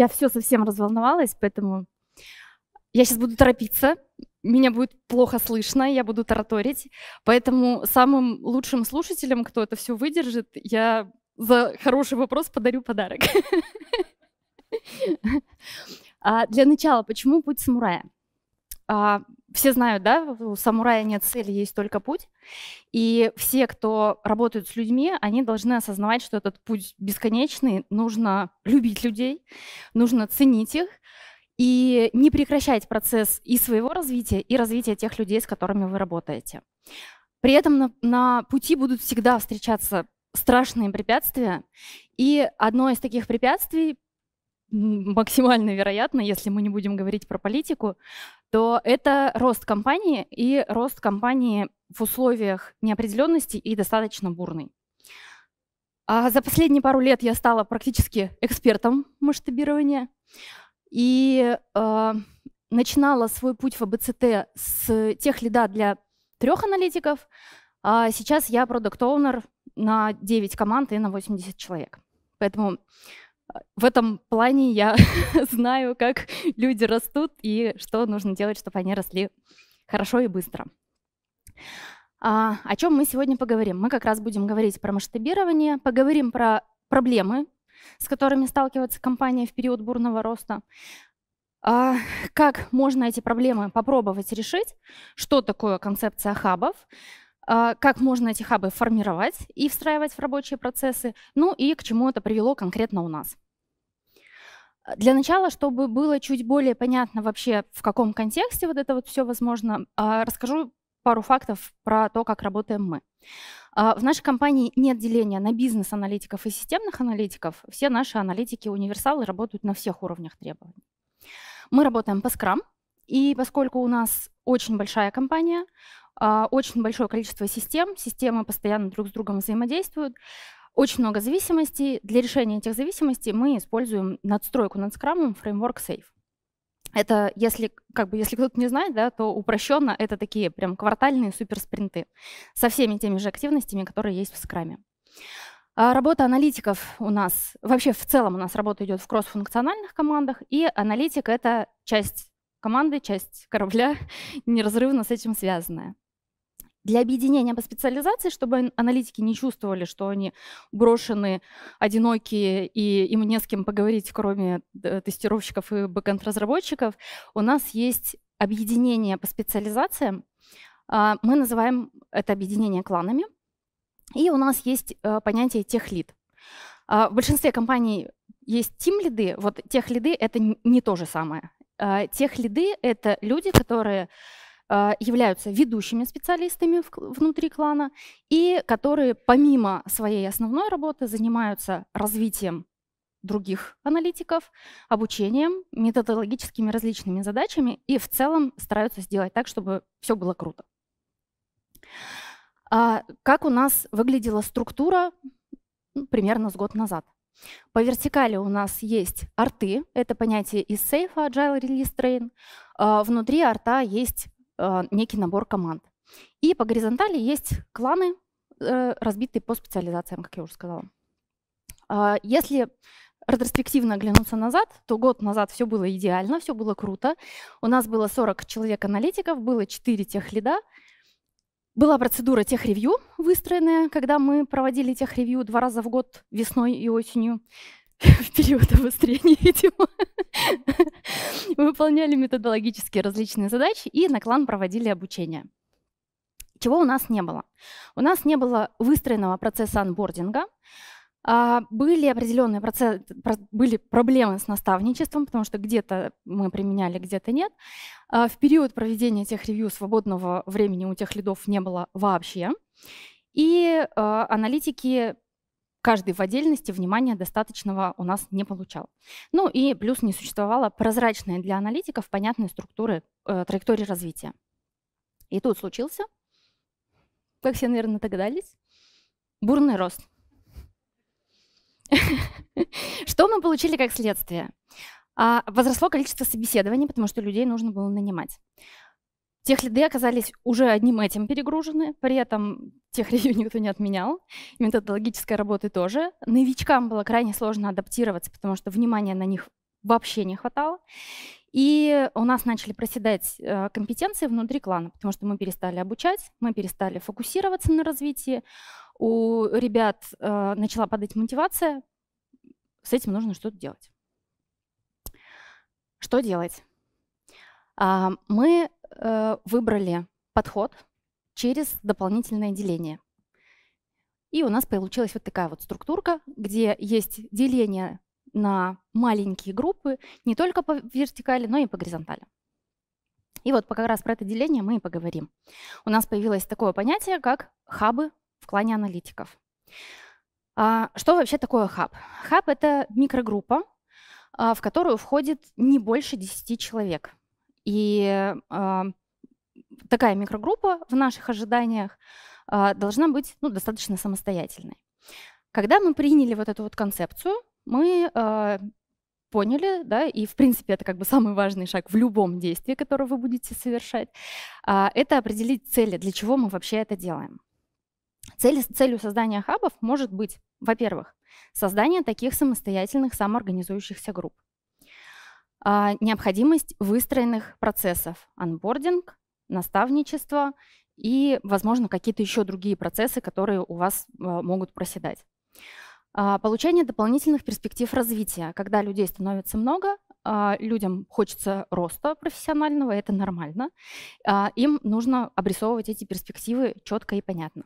Я все совсем разволновалась, поэтому я сейчас буду торопиться, меня будет плохо слышно, я буду тараторить. Поэтому самым лучшим слушателям, кто это все выдержит, я за хороший вопрос подарю подарок. А для начала, почему путь самурая? А, все знают, да, у самурая нет цели, есть только путь. И все, кто работают с людьми, они должны осознавать, что этот путь бесконечный, нужно любить людей, нужно ценить их и не прекращать процесс и своего развития, и развития тех людей, с которыми вы работаете. При этом на, на пути будут всегда встречаться страшные препятствия, и одно из таких препятствий максимально вероятно, если мы не будем говорить про политику, то это рост компании и рост компании в условиях неопределенности и достаточно бурный. А за последние пару лет я стала практически экспертом масштабирования и э, начинала свой путь в АБЦТ с тех лида для трех аналитиков, а сейчас я продукт-оунер на 9 команд и на 80 человек. Поэтому в этом плане я знаю, как люди растут и что нужно делать, чтобы они росли хорошо и быстро. А, о чем мы сегодня поговорим? Мы как раз будем говорить про масштабирование, поговорим про проблемы, с которыми сталкивается компания в период бурного роста, а, как можно эти проблемы попробовать решить, что такое концепция хабов, а, как можно эти хабы формировать и встраивать в рабочие процессы, ну и к чему это привело конкретно у нас. Для начала, чтобы было чуть более понятно вообще, в каком контексте вот это вот все возможно, а, расскажу пару фактов про то, как работаем мы. А, в нашей компании нет деления на бизнес-аналитиков и системных аналитиков. Все наши аналитики-универсалы работают на всех уровнях требований. Мы работаем по скрам, и поскольку у нас очень большая компания, а, очень большое количество систем, системы постоянно друг с другом взаимодействуют, очень много зависимостей. Для решения этих зависимостей мы используем надстройку над скрамом фреймворк Safe. Это, если, как бы, если кто-то не знает, да, то упрощенно это такие прям квартальные суперспринты со всеми теми же активностями, которые есть в скраме. А работа аналитиков у нас, вообще в целом у нас работа идет в кроссфункциональных командах, и аналитик — это часть команды, часть корабля, неразрывно с этим связанная для объединения по специализации, чтобы аналитики не чувствовали, что они брошены, одинокие, и им не с кем поговорить, кроме э, тестировщиков и бэкэнд-разработчиков, у нас есть объединение по специализациям. А, мы называем это объединение кланами. И у нас есть э, понятие техлид. А, в большинстве компаний есть тим-лиды. Вот тех лиды это не то же самое. А, тех лиды это люди, которые а, являются ведущими специалистами внутри клана и которые помимо своей основной работы занимаются развитием других аналитиков, обучением, методологическими различными задачами и в целом стараются сделать так, чтобы все было круто. А как у нас выглядела структура ну, примерно с год назад? По вертикали у нас есть арты, это понятие из сейфа Agile Release Train. А, внутри арта есть Э, некий набор команд. И по горизонтали есть кланы, э, разбитые по специализациям, как я уже сказала. А, если ретроспективно оглянуться назад, то год назад все было идеально, все было круто. У нас было 40 человек-аналитиков, было 4 тех лида. Была процедура тех-ревью выстроенная, когда мы проводили тех-ревью два раза в год весной и осенью. в период обострения, видимо, выполняли методологические различные задачи и на клан проводили обучение. Чего у нас не было? У нас не было выстроенного процесса анбординга, а, были определенные процессы, были проблемы с наставничеством, потому что где-то мы применяли, где-то нет. А, в период проведения тех ревью свободного времени у тех лидов не было вообще. И а, аналитики каждый в отдельности внимания достаточного у нас не получал. Ну и плюс не существовало прозрачной для аналитиков понятной структуры э, траектории развития. И тут случился, как все, наверное, догадались, бурный рост. Что мы получили как следствие? А, возросло количество собеседований, потому что людей нужно было нанимать. Тех Техлиды оказались уже одним этим перегружены, при этом тех ревью никто не отменял, методологической работы тоже. Новичкам было крайне сложно адаптироваться, потому что внимания на них вообще не хватало. И у нас начали проседать э, компетенции внутри клана, потому что мы перестали обучать, мы перестали фокусироваться на развитии, у ребят э, начала падать мотивация, с этим нужно что-то делать. Что делать? А, мы э, выбрали подход через дополнительное деление. И у нас получилась вот такая вот структурка, где есть деление на маленькие группы не только по вертикали, но и по горизонтали. И вот как раз про это деление мы и поговорим. У нас появилось такое понятие, как хабы в клане аналитиков. А что вообще такое хаб? Хаб — это микрогруппа, а, в которую входит не больше 10 человек. И э, такая микрогруппа в наших ожиданиях э, должна быть ну, достаточно самостоятельной. Когда мы приняли вот эту вот концепцию, мы э, поняли, да, и в принципе это как бы самый важный шаг в любом действии, которое вы будете совершать, э, это определить цели, для чего мы вообще это делаем. Цель, целью создания хабов может быть, во-первых, создание таких самостоятельных самоорганизующихся групп а, необходимость выстроенных процессов, анбординг, наставничество и, возможно, какие-то еще другие процессы, которые у вас а, могут проседать. А, получение дополнительных перспектив развития. Когда людей становится много, а, людям хочется роста профессионального, это нормально. А, им нужно обрисовывать эти перспективы четко и понятно.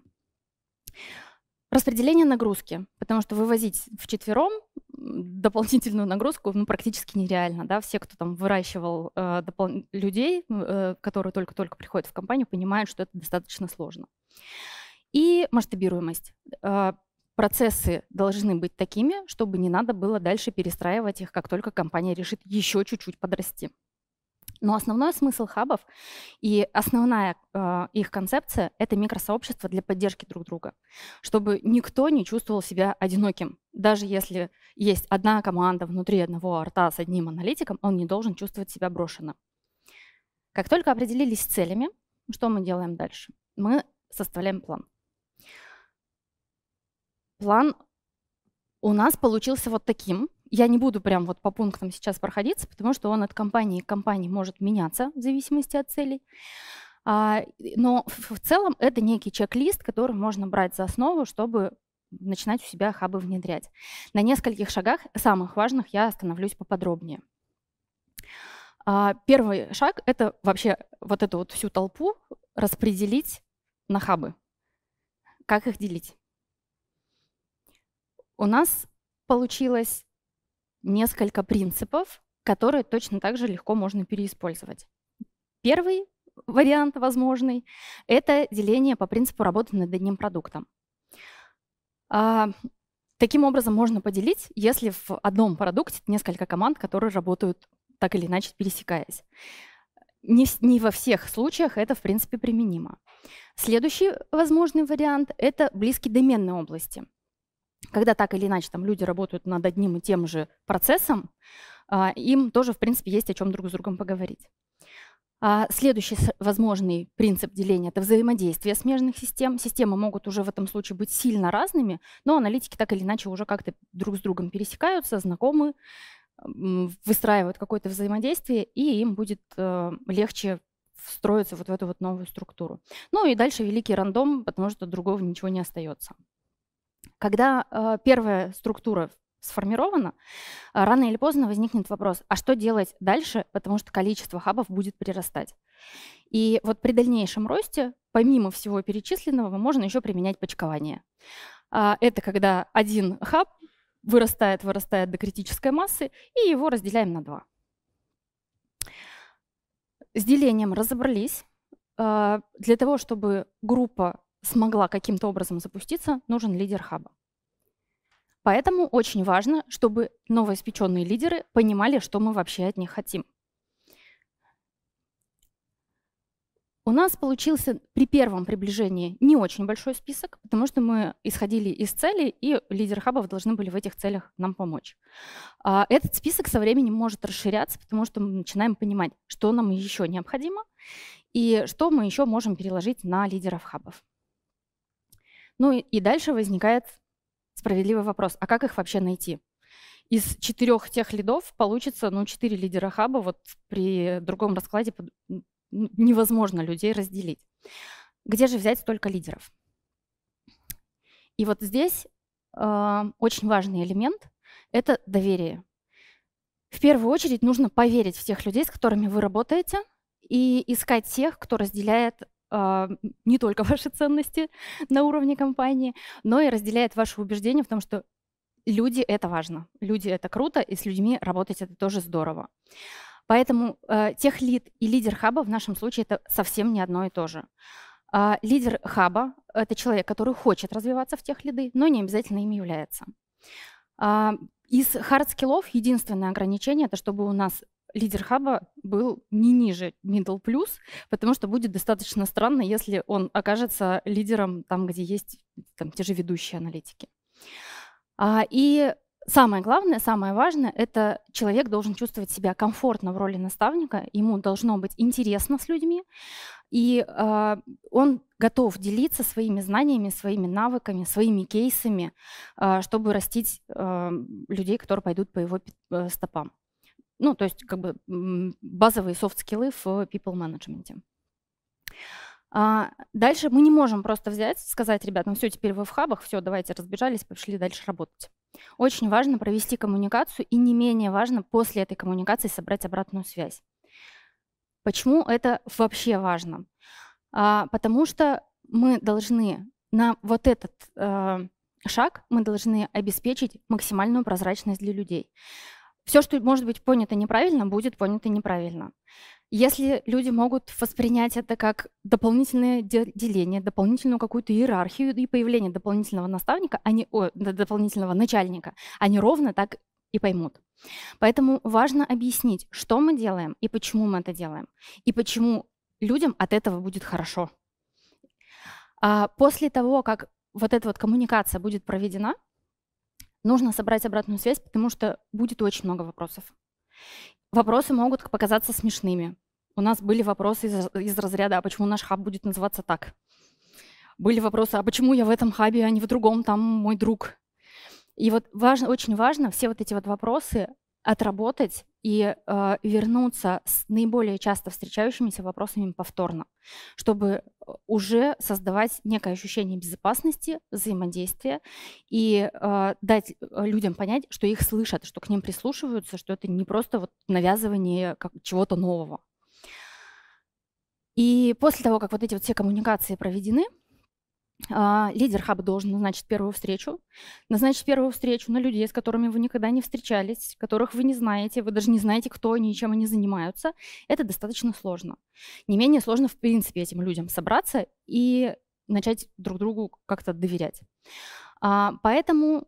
Распределение нагрузки, потому что вывозить в четвером дополнительную нагрузку ну, практически нереально. Да? Все, кто там выращивал э, допол- людей, э, которые только-только приходят в компанию, понимают, что это достаточно сложно. И масштабируемость. Э, процессы должны быть такими, чтобы не надо было дальше перестраивать их, как только компания решит еще чуть-чуть подрасти. Но основной смысл хабов и основная э, их концепция — это микросообщество для поддержки друг друга, чтобы никто не чувствовал себя одиноким. Даже если есть одна команда внутри одного арта с одним аналитиком, он не должен чувствовать себя брошенным. Как только определились с целями, что мы делаем дальше? Мы составляем план. План у нас получился вот таким. Я не буду прям вот по пунктам сейчас проходиться, потому что он от компании к компании может меняться в зависимости от целей. А, но в целом это некий чек-лист, который можно брать за основу, чтобы начинать у себя хабы внедрять. На нескольких шагах, самых важных, я остановлюсь поподробнее. А, первый шаг — это вообще вот эту вот всю толпу распределить на хабы. Как их делить? У нас получилось несколько принципов, которые точно так же легко можно переиспользовать. Первый вариант возможный – это деление по принципу работы над одним продуктом. А, таким образом можно поделить, если в одном продукте несколько команд, которые работают так или иначе пересекаясь. Не, не во всех случаях это, в принципе, применимо. Следующий возможный вариант – это близкие доменные области – когда так или иначе там люди работают над одним и тем же процессом, а, им тоже, в принципе, есть о чем друг с другом поговорить. А, следующий возможный принцип деления – это взаимодействие смежных систем. Системы могут уже в этом случае быть сильно разными, но аналитики так или иначе уже как-то друг с другом пересекаются, знакомы, выстраивают какое-то взаимодействие, и им будет э, легче встроиться вот в эту вот новую структуру. Ну и дальше великий рандом, потому что другого ничего не остается. Когда э, первая структура сформирована, э, рано или поздно возникнет вопрос, а что делать дальше, потому что количество хабов будет прирастать. И вот при дальнейшем росте, помимо всего перечисленного, можно еще применять почкование. Э, это когда один хаб вырастает, вырастает до критической массы, и его разделяем на два. С делением разобрались. Э, для того, чтобы группа смогла каким-то образом запуститься, нужен лидер хаба. Поэтому очень важно, чтобы новоиспеченные лидеры понимали, что мы вообще от них хотим. У нас получился при первом приближении не очень большой список, потому что мы исходили из целей, и лидеры хабов должны были в этих целях нам помочь. А, этот список со временем может расширяться, потому что мы начинаем понимать, что нам еще необходимо, и что мы еще можем переложить на лидеров хабов. Ну и, дальше возникает справедливый вопрос, а как их вообще найти? Из четырех тех лидов получится, ну, четыре лидера хаба, вот при другом раскладе невозможно людей разделить. Где же взять столько лидеров? И вот здесь э, очень важный элемент – это доверие. В первую очередь нужно поверить в тех людей, с которыми вы работаете, и искать тех, кто разделяет а, не только ваши ценности на уровне компании, но и разделяет ваши убеждения в том, что люди — это важно, люди — это круто, и с людьми работать — это тоже здорово. Поэтому э, лид и лидер хаба в нашем случае это совсем не одно и то же. Э, лидер хаба – это человек, который хочет развиваться в тех лиды, но не обязательно им является. Э, из хард единственное ограничение – это чтобы у нас лидер хаба был не ниже middle plus, потому что будет достаточно странно, если он окажется лидером там, где есть там, те же ведущие аналитики. А, и самое главное, самое важное, это человек должен чувствовать себя комфортно в роли наставника, ему должно быть интересно с людьми, и э, он готов делиться своими знаниями, своими навыками, своими кейсами, э, чтобы растить э, людей, которые пойдут по его э, стопам. Ну, то есть как бы базовые софт-скиллы в people management. А, дальше мы не можем просто взять, сказать, ребят, ну все, теперь вы в хабах, все, давайте разбежались, пошли дальше работать. Очень важно провести коммуникацию, и не менее важно после этой коммуникации собрать обратную связь. Почему это вообще важно? А, потому что мы должны на вот этот э, шаг мы должны обеспечить максимальную прозрачность для людей все, что может быть понято неправильно, будет понято неправильно. Если люди могут воспринять это как дополнительное деление, дополнительную какую-то иерархию и появление дополнительного наставника, они, а о, дополнительного начальника, они ровно так и поймут. Поэтому важно объяснить, что мы делаем и почему мы это делаем, и почему людям от этого будет хорошо. А после того, как вот эта вот коммуникация будет проведена, нужно собрать обратную связь, потому что будет очень много вопросов. Вопросы могут показаться смешными. У нас были вопросы из, из разряда, а почему наш хаб будет называться так? Были вопросы, а почему я в этом хабе, а не в другом, там мой друг? И вот важно, очень важно все вот эти вот вопросы отработать и э, вернуться с наиболее часто встречающимися вопросами повторно, чтобы э, уже создавать некое ощущение безопасности, взаимодействия и э, дать э, людям понять, что их слышат, что к ним прислушиваются, что это не просто вот навязывание как, чего-то нового. И после того, как вот эти вот все коммуникации проведены, а, лидер хаба должен назначить первую встречу. Назначить первую встречу на людей, с которыми вы никогда не встречались, которых вы не знаете, вы даже не знаете, кто они и чем они занимаются. Это достаточно сложно. Не менее сложно, в принципе, этим людям собраться и начать друг другу как-то доверять. А, поэтому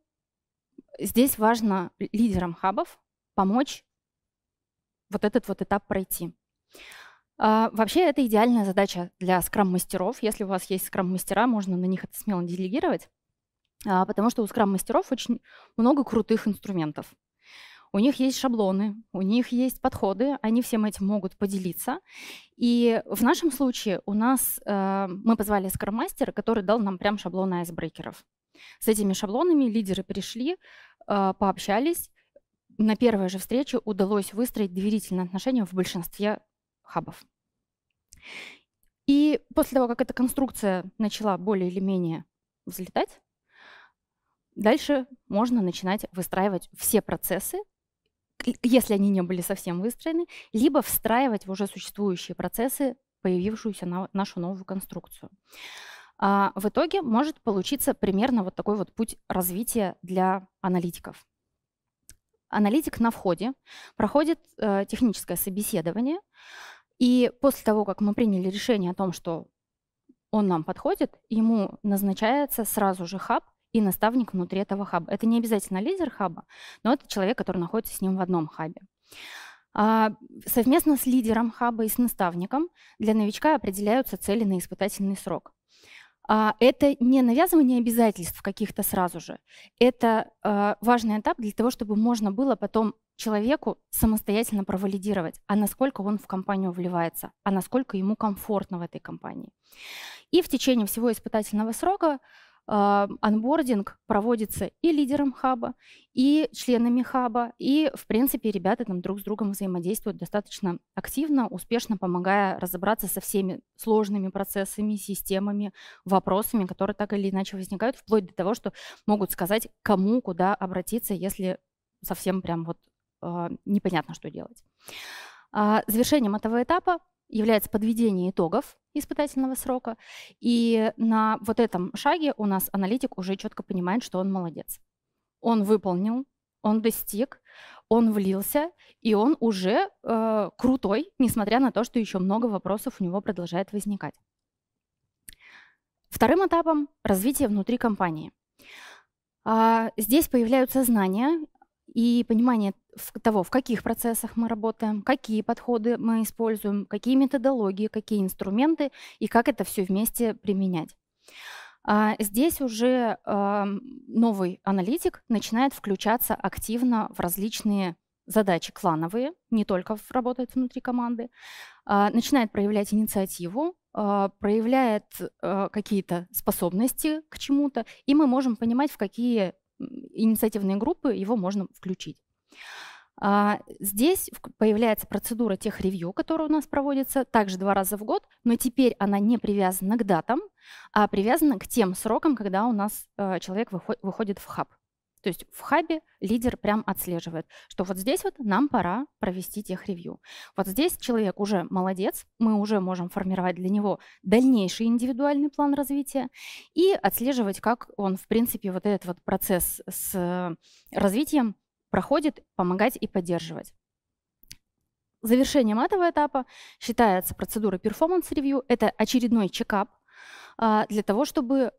здесь важно лидерам хабов помочь вот этот вот этап пройти. А, вообще это идеальная задача для скрам-мастеров. Если у вас есть скрам-мастера, можно на них это смело делегировать, а, потому что у скрам-мастеров очень много крутых инструментов. У них есть шаблоны, у них есть подходы, они всем этим могут поделиться. И в нашем случае у нас э, мы позвали скрам-мастера, который дал нам прям шаблоны айсбрейкеров. С этими шаблонами лидеры пришли, э, пообщались. На первой же встрече удалось выстроить доверительные отношения в большинстве хабов. И после того, как эта конструкция начала более или менее взлетать, дальше можно начинать выстраивать все процессы, если они не были совсем выстроены, либо встраивать в уже существующие процессы появившуюся на нашу новую конструкцию. А в итоге может получиться примерно вот такой вот путь развития для аналитиков. Аналитик на входе проходит э, техническое собеседование, и после того, как мы приняли решение о том, что он нам подходит, ему назначается сразу же хаб и наставник внутри этого хаба. Это не обязательно лидер хаба, но это человек, который находится с ним в одном хабе. А совместно с лидером хаба и с наставником для новичка определяются цели на испытательный срок. А, это не навязывание обязательств каких-то сразу же. Это а, важный этап для того, чтобы можно было потом человеку самостоятельно провалидировать, а насколько он в компанию вливается, а насколько ему комфортно в этой компании. И в течение всего испытательного срока а, анбординг проводится и лидером хаба, и членами хаба, и, в принципе, ребята там друг с другом взаимодействуют достаточно активно, успешно помогая разобраться со всеми сложными процессами, системами, вопросами, которые так или иначе возникают, вплоть до того, что могут сказать, кому, куда обратиться, если совсем прям вот а, непонятно, что делать. А, завершением этого этапа является подведение итогов испытательного срока. И на вот этом шаге у нас аналитик уже четко понимает, что он молодец. Он выполнил, он достиг, он влился, и он уже э, крутой, несмотря на то, что еще много вопросов у него продолжает возникать. Вторым этапом – развитие внутри компании. А, здесь появляются знания, и понимание того, в каких процессах мы работаем, какие подходы мы используем, какие методологии, какие инструменты и как это все вместе применять. А, здесь уже а, новый аналитик начинает включаться активно в различные задачи клановые, не только работает внутри команды, а, начинает проявлять инициативу, проявляет какие-то способности к чему-то, и мы можем понимать, в какие инициативные группы, его можно включить. А, здесь появляется процедура тех ревью, которая у нас проводится также два раза в год, но теперь она не привязана к датам, а привязана к тем срокам, когда у нас а, человек выходит в хаб. То есть в хабе лидер прям отслеживает, что вот здесь вот нам пора провести тех-ревью. Вот здесь человек уже молодец, мы уже можем формировать для него дальнейший индивидуальный план развития и отслеживать, как он, в принципе, вот этот вот процесс с развитием проходит, помогать и поддерживать. Завершением этого этапа считается процедура перформанс-ревью. Это очередной чекап а, для того, чтобы,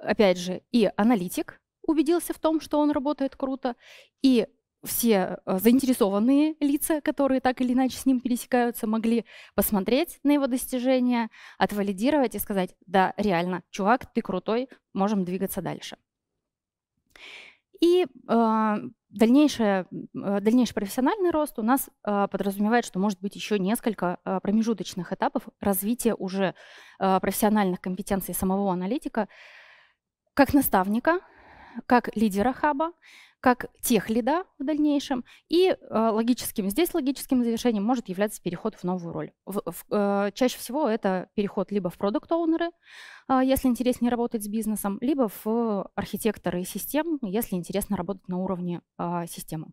опять же, и аналитик, убедился в том, что он работает круто, и все э, заинтересованные лица, которые так или иначе с ним пересекаются, могли посмотреть на его достижения, отвалидировать и сказать, да, реально, чувак, ты крутой, можем двигаться дальше. И а, э, дальнейшее, дальнейший профессиональный рост у нас э, подразумевает, что может быть еще несколько э, промежуточных этапов развития уже э, профессиональных компетенций самого аналитика, как наставника, как лидера хаба, как тех лида в дальнейшем, и э, логическим, здесь логическим завершением может являться переход в новую роль. В, в, э, чаще всего это переход либо в продукт-оунеры, э, если интереснее работать с бизнесом, либо в архитекторы систем, если интересно работать на уровне э, системы.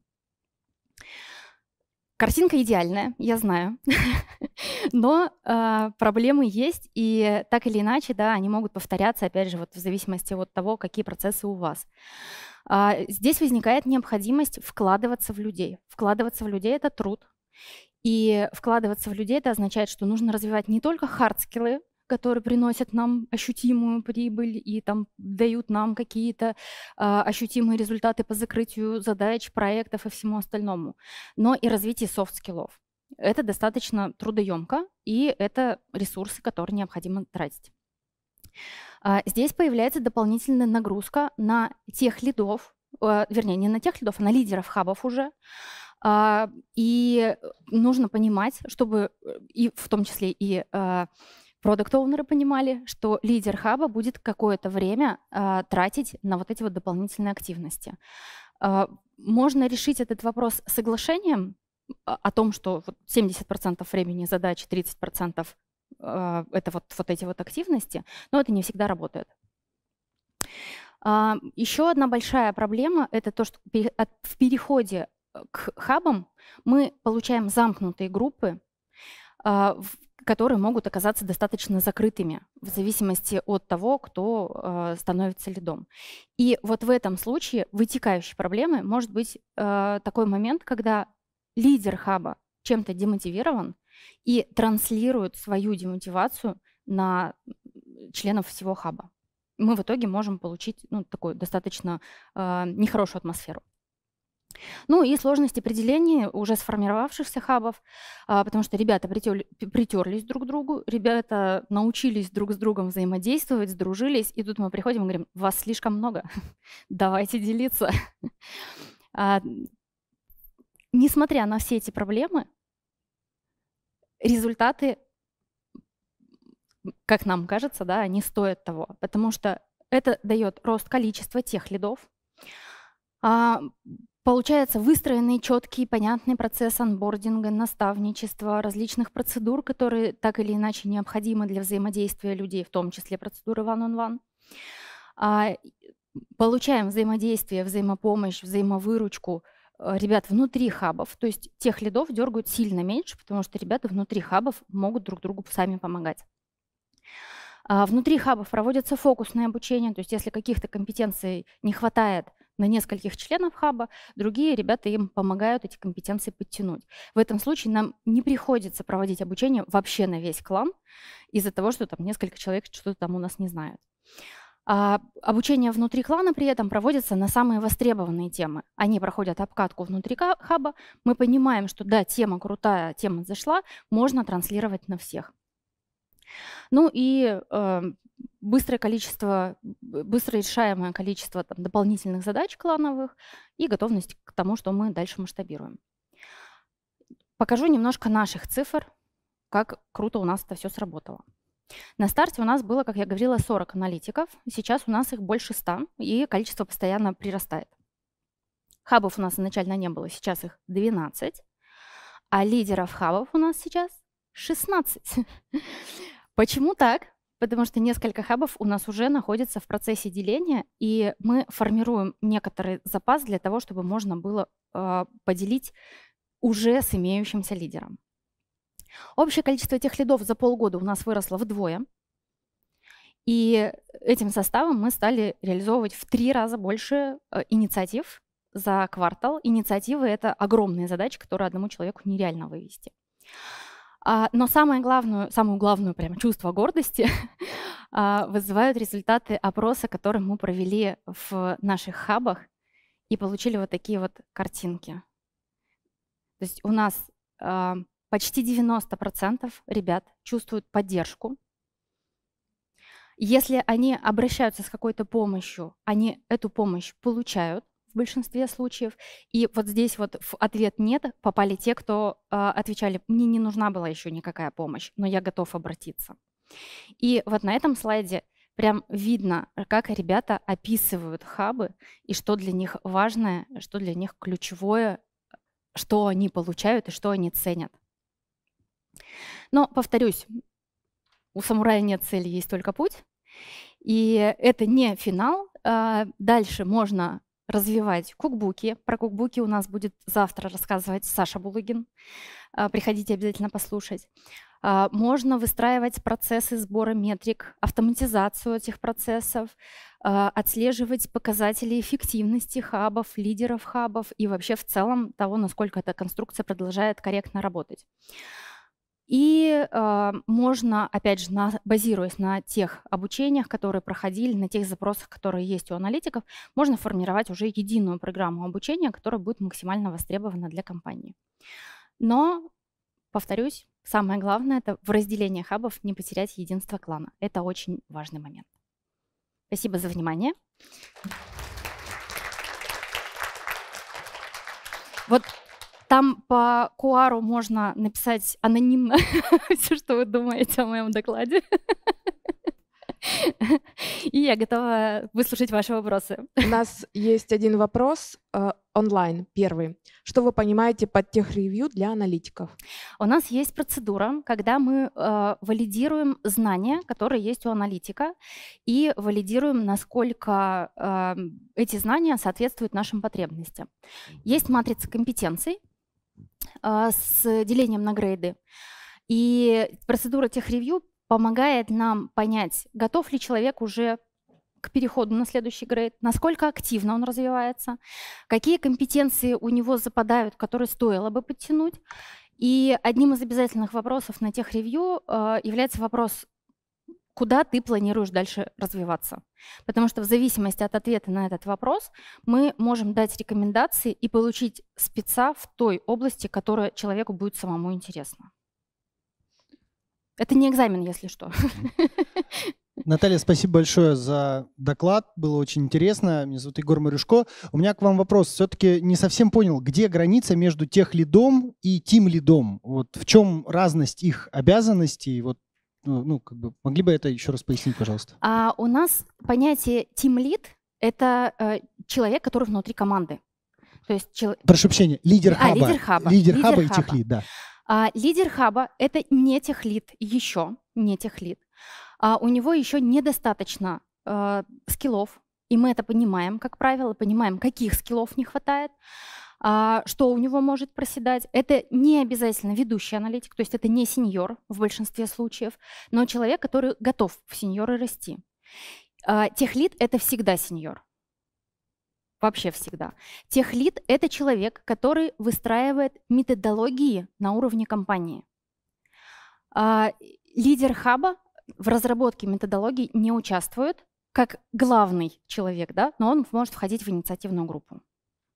Картинка идеальная, я знаю, но э, проблемы есть, и так или иначе, да, они могут повторяться, опять же, вот в зависимости от того, какие процессы у вас. Э, здесь возникает необходимость вкладываться в людей. Вкладываться в людей – это труд, и вкладываться в людей это означает, что нужно развивать не только хардскиллы, которые приносят нам ощутимую прибыль и там дают нам какие-то э, ощутимые результаты по закрытию задач, проектов и всему остальному, но и развитие софт-скиллов. Это достаточно трудоемко, и это ресурсы, которые необходимо тратить. А, здесь появляется дополнительная нагрузка на тех лидов, а, вернее, не на тех лидов, а на лидеров хабов уже. И нужно понимать, чтобы э, и в том числе и продукт-оунеры понимали, что лидер хаба будет какое-то время э, тратить на вот эти вот дополнительные активности. Э, можно решить этот вопрос соглашением а, о том, что 70% времени задачи, 30% э, это вот, вот эти вот активности, но это не всегда работает. Э, еще одна большая проблема – это то, что в переходе э, к хабам мы получаем замкнутые группы, которые могут оказаться достаточно закрытыми в зависимости от того, кто э, становится лидом. И вот в этом случае вытекающей проблемы может быть э, такой момент, когда лидер хаба чем-то демотивирован и транслирует свою демотивацию на членов всего хаба. Мы в итоге можем получить ну, такую достаточно э, нехорошую атмосферу. Ну и сложность определения уже сформировавшихся хабов, а, потому что ребята притерлись друг к другу, ребята научились друг с другом взаимодействовать, сдружились, и тут мы приходим и говорим, вас слишком много, давайте делиться. А, несмотря на все эти проблемы, результаты, как нам кажется, да, они стоят того, потому что это дает рост количества тех лидов, а, Получается, выстроенный четкий, понятный процесс анбординга, наставничества, различных процедур, которые так или иначе необходимы для взаимодействия людей, в том числе процедуры one-on-one. -on а, Получаем взаимодействие, взаимопомощь, взаимовыручку э, ребят внутри хабов. То есть тех лидов дергают сильно меньше, потому что ребята внутри хабов могут друг другу сами помогать. А, внутри хабов проводится фокусное обучение, то есть если каких-то компетенций не хватает – на нескольких членов хаба, другие ребята им помогают эти компетенции подтянуть. В этом случае нам не приходится проводить обучение вообще на весь клан из-за того, что там несколько человек что-то там у нас не знают. А обучение внутри клана при этом проводится на самые востребованные темы. Они проходят обкатку внутри хаба. Мы понимаем, что да, тема крутая, тема зашла, можно транслировать на всех. Ну и э, быстрое количество, быстро решаемое количество там, дополнительных задач клановых и готовность к тому, что мы дальше масштабируем. Покажу немножко наших цифр, как круто у нас это все сработало. На старте у нас было, как я говорила, 40 аналитиков. Сейчас у нас их больше 100, и количество постоянно прирастает. Хабов у нас изначально не было, сейчас их 12. А лидеров хабов у нас сейчас 16. Почему так? потому что несколько хабов у нас уже находится в процессе деления, и мы формируем некоторый запас для того, чтобы можно было э, поделить уже с имеющимся лидером. Общее количество тех лидов за полгода у нас выросло вдвое, и этим составом мы стали реализовывать в три раза больше э, инициатив за квартал. Инициативы — это огромная задача, которую одному человеку нереально вывести. А, но самое главное, самую главную прямо чувство гордости а, вызывают результаты опроса, который мы провели в наших хабах и получили вот такие вот картинки. То есть у нас а, почти 90% ребят чувствуют поддержку. Если они обращаются с какой-то помощью, они эту помощь получают в большинстве случаев. И вот здесь вот в ответ «нет» попали те, кто э, отвечали «мне не нужна была еще никакая помощь, но я готов обратиться». И вот на этом слайде прям видно, как ребята описывают хабы и что для них важное, что для них ключевое, что они получают и что они ценят. Но, повторюсь, у самурая нет цели, есть только путь. И это не финал. А дальше можно развивать кукбуки. Про кукбуки у нас будет завтра рассказывать Саша Булыгин. А, приходите обязательно послушать. А, можно выстраивать процессы сбора метрик, автоматизацию этих процессов, а, отслеживать показатели эффективности хабов, лидеров хабов и вообще в целом того, насколько эта конструкция продолжает корректно работать. И э, можно, опять же, на, базируясь на тех обучениях, которые проходили, на тех запросах, которые есть у аналитиков, можно формировать уже единую программу обучения, которая будет максимально востребована для компании. Но, повторюсь, самое главное – это в разделении хабов не потерять единство клана. Это очень важный момент. Спасибо за внимание. Вот там по Куару можно написать анонимно все, что вы думаете о моем докладе. И я готова выслушать ваши вопросы. У нас есть один вопрос э, онлайн, первый. Что вы понимаете под техревью для аналитиков? У нас есть процедура, когда мы э, валидируем знания, которые есть у аналитика, и валидируем, насколько э, эти знания соответствуют нашим потребностям. Есть матрица компетенций, а, с делением на грейды. И процедура техревью помогает нам понять, готов ли человек уже к переходу на следующий грейд, насколько активно он развивается, какие компетенции у него западают, которые стоило бы подтянуть. И одним из обязательных вопросов на тех ревью а, является вопрос, куда ты планируешь дальше развиваться. Потому что в зависимости от ответа на этот вопрос мы можем дать рекомендации и получить спеца в той области, которая человеку будет самому интересна. Это не экзамен, если что. Наталья, спасибо большое за доклад. Было очень интересно. Меня зовут Егор Марюшко. У меня к вам вопрос. Все-таки не совсем понял, где граница между тех лидом и тим лидом? Вот в чем разность их обязанностей? Вот ну, ну, как бы, могли бы это еще раз пояснить, пожалуйста? А у нас понятие team lead – это э, человек, который внутри команды. То есть чел... Прошу прощения, лидер а, хаба. А, лидер хаба. Лидер, лидер хаба и техлид, да. А, лидер хаба – это не техлид еще, не техлид. А, у него еще недостаточно э, скиллов, и мы это понимаем, как правило, понимаем, каких скиллов не хватает. А что у него может проседать. Это не обязательно ведущий аналитик, то есть это не сеньор в большинстве случаев, но человек, который готов в сеньоры расти. А, Техлит – это всегда сеньор. Вообще всегда. Техлит – это человек, который выстраивает методологии на уровне компании. А, лидер хаба в разработке методологий не участвует, как главный человек, да, но он может входить в инициативную группу.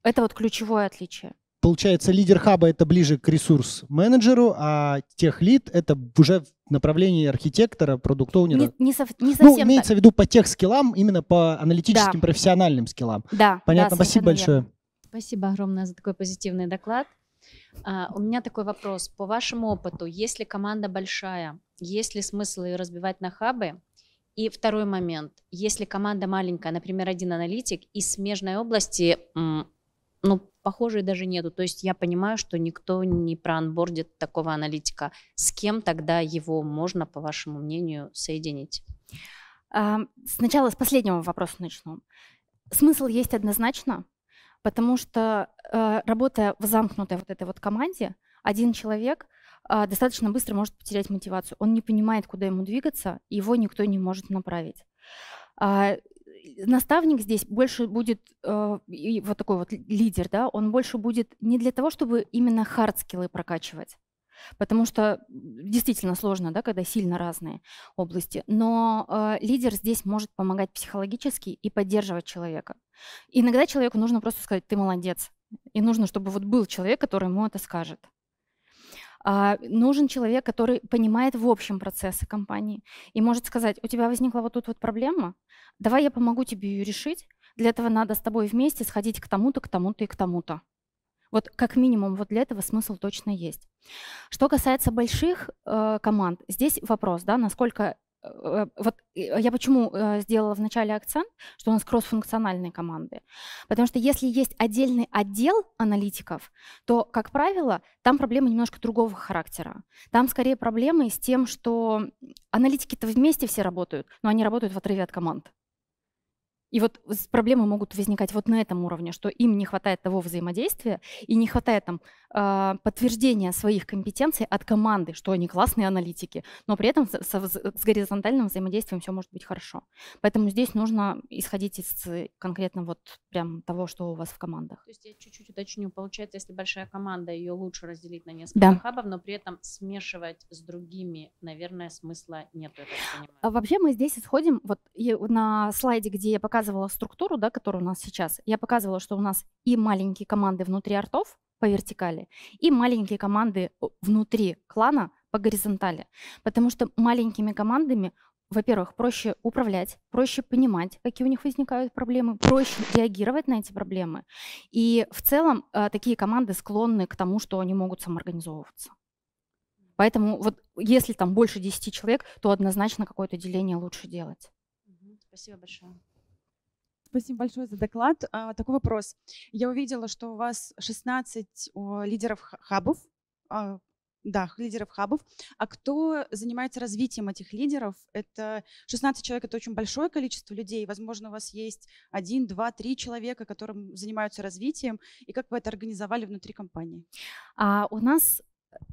Это вот ключевое отличие. Получается, лидер хаба это ближе к ресурс-менеджеру, а техлид это уже в направлении архитектора, продуктоунера. Не, не, со, не ну, совсем. Ну, имеется так. в виду по тех скиллам, именно по аналитическим, да. профессиональным скиллам. Да. Понятно. Да, Спасибо большое. Верно. Спасибо огромное за такой позитивный доклад. А, у меня такой вопрос. По вашему опыту, если команда большая, есть ли смысл ее разбивать на хабы? И второй момент. Если команда маленькая, например, один аналитик из смежной области ну, похожей даже нету. То есть я понимаю, что никто не проанбордит такого аналитика. С кем тогда его можно, по вашему мнению, соединить? А, сначала с последнего вопроса начну. Смысл есть однозначно, потому что э, работая в замкнутой вот этой вот команде, один человек э, достаточно быстро может потерять мотивацию. Он не понимает, куда ему двигаться, его никто не может направить. А, наставник здесь больше будет, э, вот такой вот лидер, да, он больше будет не для того, чтобы именно хардскиллы прокачивать, потому что действительно сложно, да, когда сильно разные области. Но э, лидер здесь может помогать психологически и поддерживать человека. Иногда человеку нужно просто сказать, ты молодец. И нужно, чтобы вот был человек, который ему это скажет. А, нужен человек, который понимает в общем процессы компании и может сказать, у тебя возникла вот тут вот проблема, давай я помогу тебе ее решить, для этого надо с тобой вместе сходить к тому-то, к тому-то и к тому-то. Вот как минимум вот для этого смысл точно есть. Что касается больших э, команд, здесь вопрос, да, насколько Э, вот э, я почему э, сделала вначале акцент, что у нас кроссфункциональные команды. Потому что если есть отдельный отдел аналитиков, то, как правило, там проблемы немножко другого характера. Там скорее проблемы с тем, что аналитики-то вместе все работают, но они работают в отрыве от команд. И вот проблемы могут возникать вот на этом уровне, что им не хватает того взаимодействия и не хватает там а, подтверждения своих компетенций от команды, что они классные аналитики, но при этом с, с горизонтальным взаимодействием все может быть хорошо. Поэтому здесь нужно исходить из э, конкретно вот прям того, что у вас в командах. То есть я чуть-чуть уточню. Получается, если большая команда, ее лучше разделить на несколько да. хабов, но при этом смешивать с другими, наверное, смысла нет. Я так понимаю. А вообще мы здесь исходим, вот на слайде, где я показываю показывала структуру, да, которая у нас сейчас, я показывала, что у нас и маленькие команды внутри артов по вертикали, и маленькие команды внутри клана по горизонтали. Потому что маленькими командами во-первых, проще управлять, проще понимать, какие у них возникают проблемы, проще реагировать на эти проблемы. И в целом э, такие команды склонны к тому, что они могут самоорганизовываться. Поэтому вот если там больше 10 человек, то однозначно какое-то деление лучше делать. Спасибо большое. Спасибо большое за доклад. А, такой вопрос. Я увидела, что у вас 16 лидеров хабов, а, да, лидеров хабов. А кто занимается развитием этих лидеров? Это 16 человек, это очень большое количество людей. Возможно, у вас есть один, два, три человека, которым занимаются развитием. И как вы это организовали внутри компании? А, у нас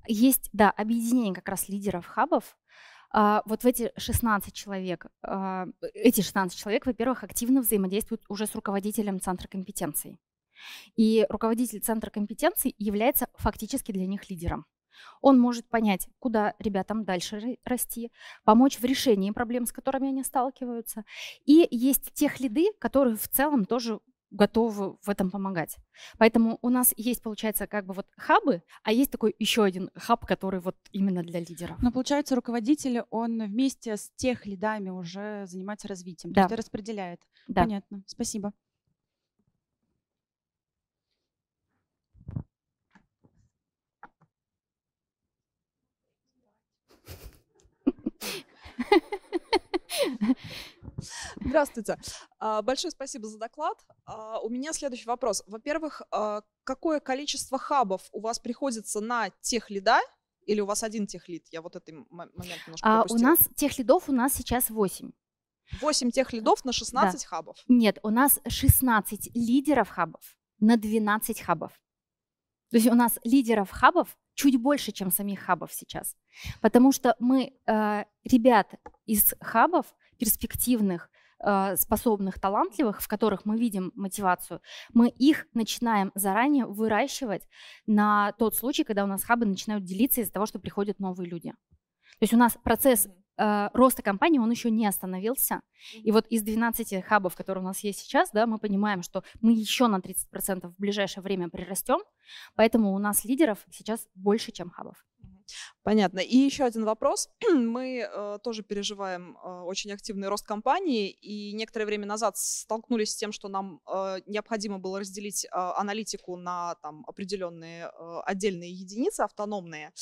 есть, да, объединение как раз лидеров хабов. А, вот в эти 16 человек, а, эти 16 человек, во-первых, активно взаимодействуют уже с руководителем центра компетенций. И руководитель центра компетенций является фактически для них лидером. Он может понять, куда ребятам дальше расти, помочь в решении проблем, с которыми они сталкиваются. И есть тех лиды, которые в целом тоже готовы в этом помогать. Поэтому у нас есть, получается, как бы вот хабы, а есть такой еще один хаб, который вот именно для лидеров. Но получается, руководитель, он вместе с тех лидами уже занимается развитием, да. то есть распределяет. Да. Понятно, спасибо. Ha Здравствуйте. А, большое спасибо за доклад. А, у меня следующий вопрос. Во-первых, а, какое количество хабов у вас приходится на тех лида, или у вас один тех лид? Я вот этот момент немножко пропустила. У нас тех лидов у нас сейчас 8. 8 тех лидов на 16 да. хабов. Нет, у нас 16 лидеров хабов на 12 хабов. То есть у нас лидеров хабов чуть больше, чем самих хабов сейчас. Потому что мы э, ребят из хабов перспективных, э, способных, талантливых, в которых мы видим мотивацию, мы их начинаем заранее выращивать на тот случай, когда у нас хабы начинают делиться из-за того, что приходят новые люди. То есть у нас процесс э, роста компании, он еще не остановился. И вот из 12 хабов, которые у нас есть сейчас, да, мы понимаем, что мы еще на 30% в ближайшее время прирастем, поэтому у нас лидеров сейчас больше, чем хабов. Понятно. И еще один вопрос. Мы э, тоже переживаем э, очень активный рост компании, и некоторое время назад столкнулись с тем, что нам э, необходимо было разделить э, аналитику на там, определенные э, отдельные единицы, автономные.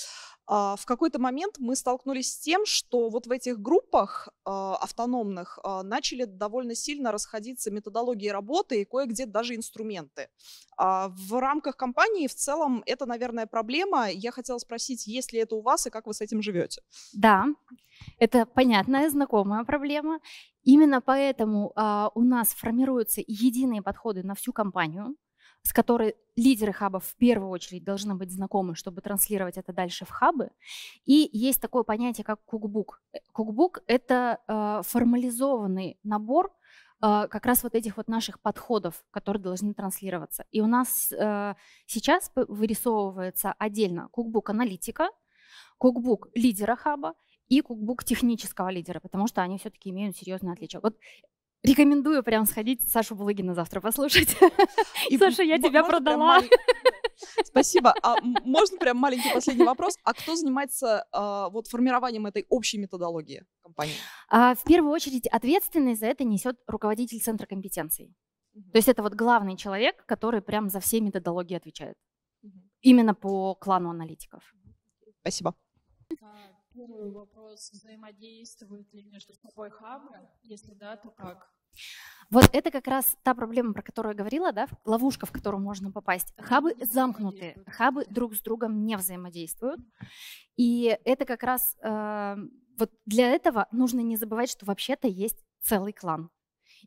А, в какой-то момент мы столкнулись с тем, что вот в этих группах э, автономных э, начали довольно сильно расходиться методологии работы и кое-где даже инструменты. А, в рамках компании в целом это, наверное, проблема. Я хотела спросить, есть ли это у вас вас и как вы с этим живете. Да, это понятная, знакомая проблема. Именно поэтому а, у нас формируются единые подходы на всю компанию, с которой лидеры хабов в первую очередь должны быть знакомы, чтобы транслировать это дальше в хабы. И есть такое понятие, как кукбук. Э, кукбук – это э, формализованный набор э, как раз вот этих вот наших подходов, которые должны транслироваться. И у нас э, сейчас вырисовывается отдельно кукбук-аналитика – кукбук лидера хаба и кукбук технического лидера, потому что они все-таки имеют серьезное отличие. Вот рекомендую прям сходить Сашу Булыгина завтра послушать. И Саша, я тебя продала. Спасибо. А можно прям маленький последний вопрос? А кто занимается а, вот формированием этой общей методологии компании? А, в первую очередь ответственность за это несет руководитель центра компетенций. Угу. То есть это вот главный человек, который прям за все методологии отвечает. Угу. Именно по клану аналитиков. Спасибо. Э, первый вопрос, взаимодействуют ли между собой хабы? Если да, то как? Вот это как раз та проблема, про которую я говорила, да, ловушка, в которую можно попасть. Хабы замкнуты, хабы друг с другом не взаимодействуют. И это как раз э, вот для этого нужно не забывать, что вообще-то есть целый клан.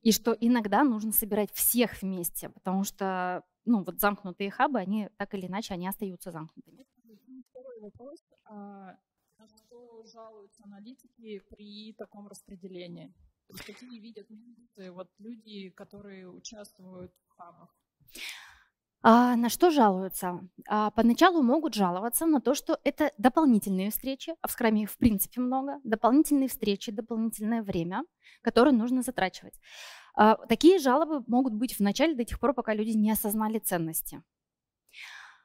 И что иногда нужно собирать всех вместе, потому что ну, вот замкнутые хабы, они так или иначе, они остаются замкнутыми. Второй вопрос. А, на что жалуются аналитики при таком распределении? какие видят минусы вот люди, которые участвуют в хабах? А на что жалуются? А поначалу могут жаловаться на то, что это дополнительные встречи, а в скраме их в принципе много, дополнительные встречи, дополнительное время, которое нужно затрачивать. А, такие жалобы могут быть вначале до тех пор, пока люди не осознали ценности.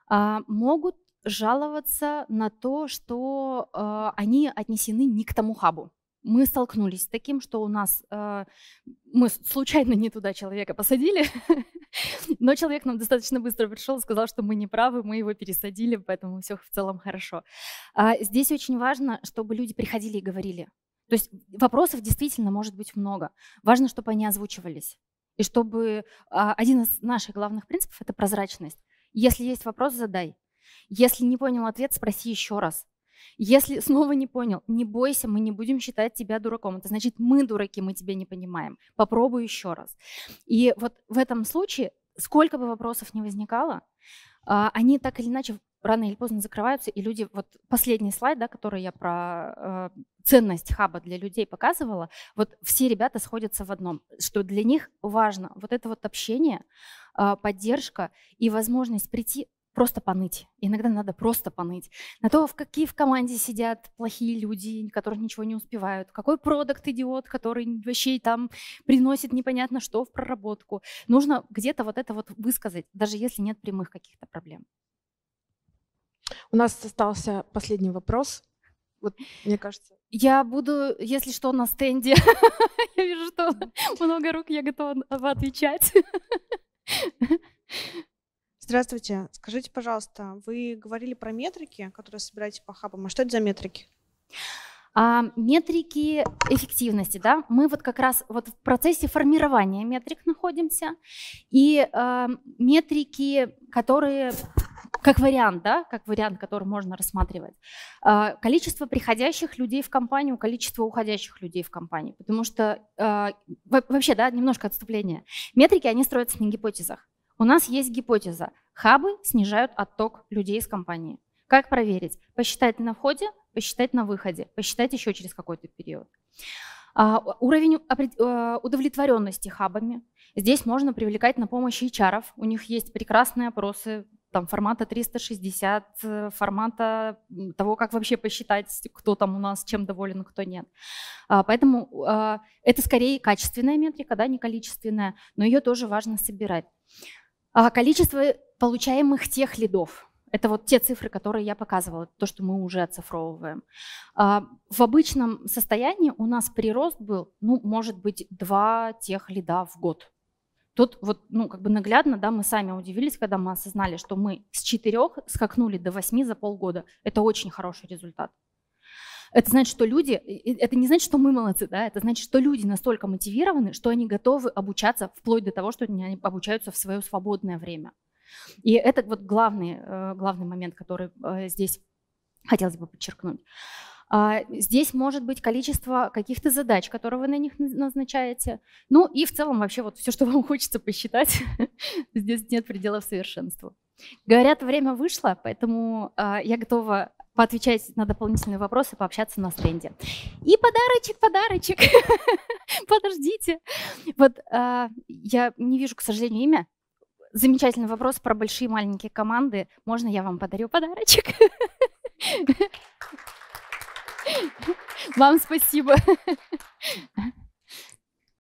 А, могут жаловаться на то, что э, они отнесены не к тому хабу. Мы столкнулись с таким, что у нас э, мы случайно не туда человека посадили, но человек нам достаточно быстро пришел и сказал, что мы не правы, мы его пересадили, поэтому все в целом хорошо. А здесь очень важно, чтобы люди приходили и говорили. То есть вопросов действительно может быть много. Важно, чтобы они озвучивались. И чтобы а, один из наших главных принципов – это прозрачность. Если есть вопрос, задай. Если не понял ответ, спроси еще раз. Если снова не понял, не бойся, мы не будем считать тебя дураком. Это значит, мы дураки, мы тебя не понимаем. Попробуй еще раз. И вот в этом случае, сколько бы вопросов не возникало, а, они так или иначе рано или поздно закрываются, и люди, вот последний слайд, да, который я про э, ценность хаба для людей показывала, вот все ребята сходятся в одном, что для них важно вот это вот общение, э, поддержка и возможность прийти просто поныть. Иногда надо просто поныть. На то, в какие в команде сидят плохие люди, которые ничего не успевают. Какой продукт идиот, который вообще там приносит непонятно что в проработку. Нужно где-то вот это вот высказать, даже если нет прямых каких-то проблем. У нас остался последний вопрос. Вот, мне кажется. Я буду, если что, на стенде. Я вижу, что много рук, я готова отвечать. Здравствуйте. Скажите, пожалуйста, вы говорили про метрики, которые собираете по хабам. А что это за метрики? А, метрики эффективности, да, мы вот как раз вот в процессе формирования метрик находимся, и а, метрики, которые как вариант, да, как вариант, который можно рассматривать, а, количество приходящих людей в компанию, количество уходящих людей в компании, потому что а, вообще, да, немножко отступление. Метрики, они строятся на гипотезах. У нас есть гипотеза. Хабы снижают отток людей из компании. Как проверить? Посчитать на входе, посчитать на выходе, посчитать еще через какой-то период. А, уровень э, удовлетворенности хабами. Здесь можно привлекать на помощь HR. -ов. У них есть прекрасные опросы там, формата 360, э, формата того, как вообще посчитать, кто там у нас чем доволен, кто нет. А, поэтому а, это скорее качественная метрика, да, не количественная, но ее тоже важно собирать. А количество получаемых тех лидов. Это вот те цифры, которые я показывала, то, что мы уже оцифровываем. А, в обычном состоянии у нас прирост был, ну, может быть, два тех лида в год. Тут вот, ну, как бы наглядно, да, мы сами удивились, когда мы осознали, что мы с четырех скакнули до восьми за полгода. Это очень хороший результат. Это значит, что люди, это не значит, что мы молодцы, да, это значит, что люди настолько мотивированы, что они готовы обучаться вплоть до того, что они обучаются в свое свободное время. И это вот главный, э, главный момент, который э, здесь хотелось бы подчеркнуть. А, здесь может быть количество каких-то задач, которые вы на них назначаете. Ну и в целом вообще вот все, что вам хочется посчитать, здесь нет предела совершенству. Говорят, время вышло, поэтому а, я готова поотвечать на дополнительные вопросы, пообщаться на стенде. И подарочек, подарочек. Подождите. Вот э, я не вижу, к сожалению, имя. Замечательный вопрос про большие и маленькие команды. Можно я вам подарю подарочек? Вам спасибо.